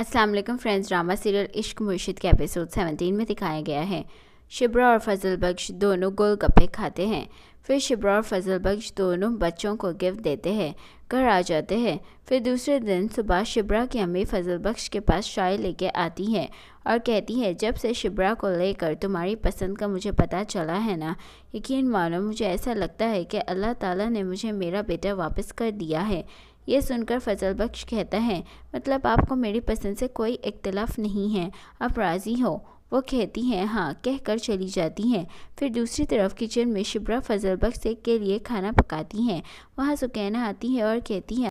अस्सलाम वालेकुम friends drama serial इश्क मुर्शिद के एपिसोड 17 में दिखाया गया है शिब्रा और फजल बख्श दोनों गोलगप्पे खाते हैं फिर शिब्रा और फजल बख्श दोनों बच्चों को गिफ्ट देते हैं घर आ जाते हैं फिर दूसरे दिन सुबह शिब्रा की अम्मी फजल बख्श के पास चाय लेके आती है और कहती है जब से शिब्रा को लेकर तुम्हारी पसंद का मुझे पता चला है ना यकीन मानो मुझे ऐसा लगता है कि अल्लाह ताला ने मुझे मेरा बेटा वापस कर दिया है ये सुनकर फजल बख्श कहता है मतलब आपको मेरी पसंद से कोई इख्तलाफ नहीं है आप राज़ी हो वो कहती हैं हाँ कह कर चली जाती हैं फिर दूसरी तरफ किचन में शिब्रा फजल बख्श के लिए खाना पकाती हैं वहाँ सुकैना आती है और कहती है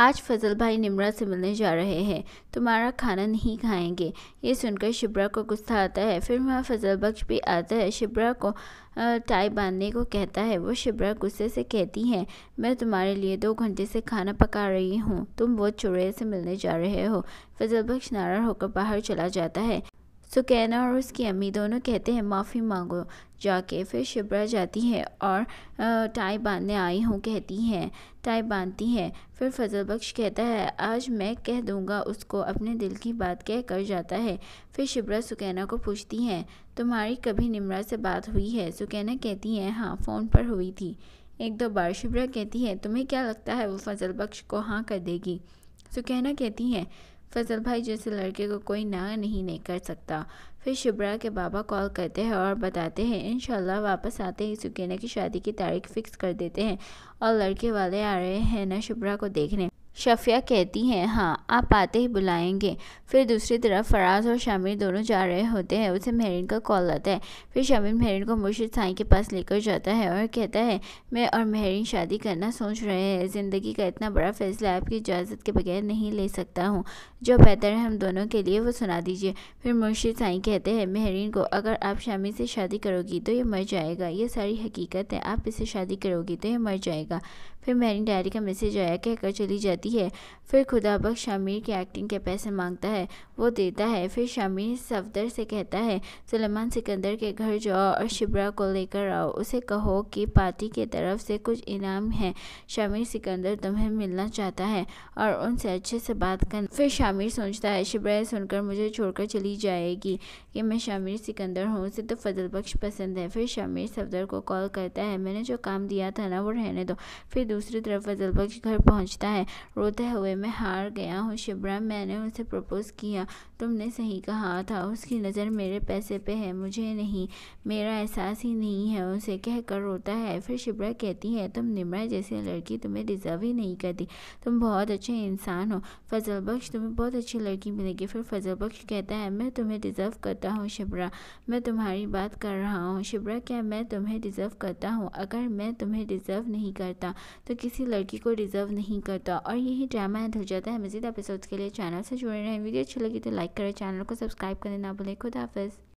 आज फजल भाई निमरा से मिलने जा रहे हैं तुम्हारा खाना नहीं खाएंगे ये सुनकर शिब्रा को गुस्सा आता है फिर वहाँ फजल बख्श भी आता है शिब्रा को टाई बांधने को कहता है वो शिब्रा गुस्से से कहती हैं मैं तुम्हारे लिए दो घंटे से खाना पका रही हूँ तुम वो चुड़ैल से मिलने जा रहे हो फजल बख्श नारा होकर बाहर चला जाता है सुकैना और उसकी अम्मी दोनों कहते हैं माफ़ी मांगो जाके फिर शिब्रा जाती है और टाई बांधने आई हूँ कहती हैं टाई बांधती है फिर फजल बख्श कहता है आज मैं कह दूँगा उसको अपने दिल की बात कह कर जाता है फिर शिब्रा सुकैना को पूछती हैं तुम्हारी कभी निमरा से बात हुई है सुकैना कहती हैं हाँ फ़ोन पर हुई थी एक दो बार शिब्रा कहती है तुम्हें क्या लगता है वो फजल बख्श को हाँ कर देगी सुकैना कहती हैं फजल भाई जैसे लड़के को कोई ना नहीं नहीं कर सकता फिर शिब्रा के बाबा कॉल करते हैं और बताते हैं इन वापस आते ही सुकैना की शादी की तारीख फ़िक्स कर देते हैं और लड़के वाले आ रहे हैं ना शिब्रा को देखने शफिया कहती हैं हाँ आप आते ही बुलाएंगे फिर दूसरी तरफ फराज और शामिर दोनों जा रहे होते हैं उसे मेहरिन का कॉल आता है फिर शामिर मेहरिन को मुर्शिद साई के पास लेकर जाता है और कहता है मैं और मेहरिन शादी करना सोच रहे हैं ज़िंदगी का इतना बड़ा फैसला आपकी इजाज़त के बगैर नहीं ले सकता हूँ जो बेहतर है हम दोनों के लिए वो सुना दीजिए फिर मुर्शिद साई कहते हैं मेहरिन को अगर आप शामिर से शादी करोगी तो ये मर जाएगा ये सारी हकीकत है आप इसे शादी करोगी तो ये मर जाएगा फिर मैरी डायरी का मैसेज आया कहकर चली जाती है फिर बख्श शामिर की एक्टिंग के पैसे मांगता है वो देता है फिर शामिर सफदर से कहता है सलेमान सिकंदर के घर जाओ और शिब्रा को लेकर आओ उसे कहो कि पार्टी की तरफ से कुछ इनाम है शामिर सिकंदर तुम्हें मिलना चाहता है और उनसे अच्छे से बात कर फिर शामिर सोचता है शिब्रा सुनकर मुझे छोड़कर चली जाएगी कि मैं शामिर सिकंदर हूँ उसे तो फजल बख्श पसंद है फिर शामिर सफदर को कॉल करता है मैंने जो काम दिया था ना वो रहने दो फिर दूसरी तरफ फजल बख्श घर पहुंचता है रोते हुए मैं हार गया हूँ शिब्रा मैंने उनसे प्रपोज़ किया तुमने सही कहा था उसकी नज़र मेरे पैसे पे है मुझे नहीं मेरा एहसास ही नहीं है उसे कह कर रोता है फिर शिब्रा कहती है तुम निम्रा जैसी लड़की तुम्हें डिज़र्व ही नहीं करती तुम बहुत अच्छे इंसान हो फजल बख्श तुम्हें बहुत अच्छी लड़की मिलेगी फिर फजल बख्श कहता है मैं तुम्हें डिज़र्व करता हूँ शिबरा मैं तुम्हारी बात कर रहा हूँ शिबरा क्या मैं तुम्हें डिज़र्व करता हूँ अगर मैं तुम्हें डिज़र्व नहीं करता तो किसी लड़की को डिज़र्व नहीं करता और यही ड्रामा एंड हो जाता है मज़ीद एपिसोड के लिए चैनल से जुड़े रहें वीडियो अच्छी लगी तो लाइक लाइक करें चैनल को सब्सक्राइब करें ना भूलें खुदाफ़ हाफिज़